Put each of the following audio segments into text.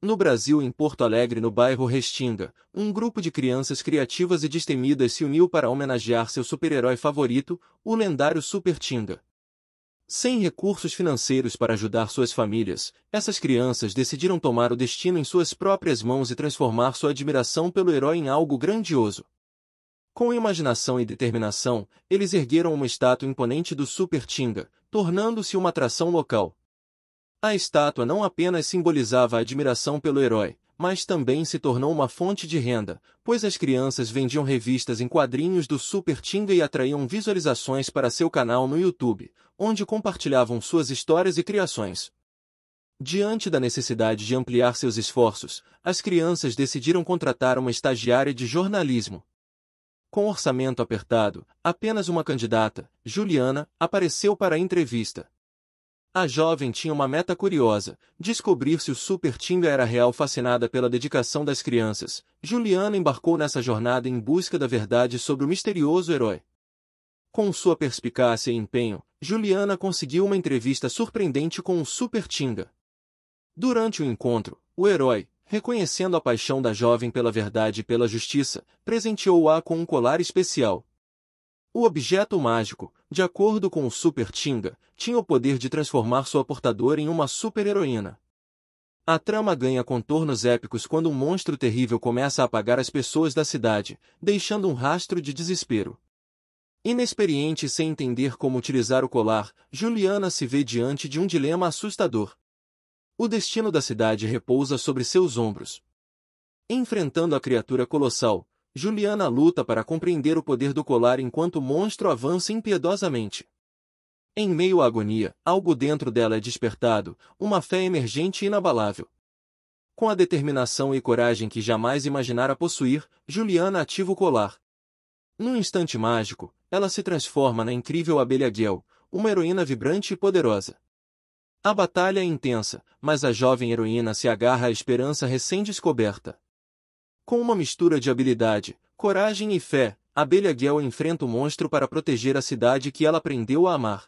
No Brasil, em Porto Alegre, no bairro Restinga, um grupo de crianças criativas e destemidas se uniu para homenagear seu super-herói favorito, o lendário Super Tinga. Sem recursos financeiros para ajudar suas famílias, essas crianças decidiram tomar o destino em suas próprias mãos e transformar sua admiração pelo herói em algo grandioso. Com imaginação e determinação, eles ergueram uma estátua imponente do Super Tinga, tornando-se uma atração local. A estátua não apenas simbolizava a admiração pelo herói, mas também se tornou uma fonte de renda, pois as crianças vendiam revistas em quadrinhos do Super Tinga e atraíam visualizações para seu canal no YouTube, onde compartilhavam suas histórias e criações. Diante da necessidade de ampliar seus esforços, as crianças decidiram contratar uma estagiária de jornalismo. Com orçamento apertado, apenas uma candidata, Juliana, apareceu para a entrevista. A jovem tinha uma meta curiosa, descobrir se o Super Tinga era real fascinada pela dedicação das crianças. Juliana embarcou nessa jornada em busca da verdade sobre o misterioso herói. Com sua perspicácia e empenho, Juliana conseguiu uma entrevista surpreendente com o Super Tinga. Durante o encontro, o herói, reconhecendo a paixão da jovem pela verdade e pela justiça, presenteou-a com um colar especial, o objeto mágico, de acordo com o Super Tinga, tinha o poder de transformar sua portadora em uma super-heroína. A trama ganha contornos épicos quando um monstro terrível começa a apagar as pessoas da cidade, deixando um rastro de desespero. Inexperiente e sem entender como utilizar o colar, Juliana se vê diante de um dilema assustador. O destino da cidade repousa sobre seus ombros. Enfrentando a criatura colossal, Juliana luta para compreender o poder do colar enquanto o monstro avança impiedosamente. Em meio à agonia, algo dentro dela é despertado, uma fé emergente e inabalável. Com a determinação e coragem que jamais imaginara possuir, Juliana ativa o colar. Num instante mágico, ela se transforma na incrível abelha Gel, uma heroína vibrante e poderosa. A batalha é intensa, mas a jovem heroína se agarra à esperança recém-descoberta. Com uma mistura de habilidade, coragem e fé, Abelha Gel enfrenta o monstro para proteger a cidade que ela aprendeu a amar.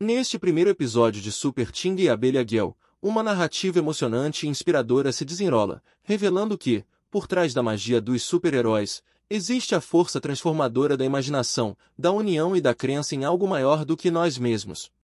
Neste primeiro episódio de Super Ting e Abelha Gel, uma narrativa emocionante e inspiradora se desenrola, revelando que, por trás da magia dos super-heróis, existe a força transformadora da imaginação, da união e da crença em algo maior do que nós mesmos.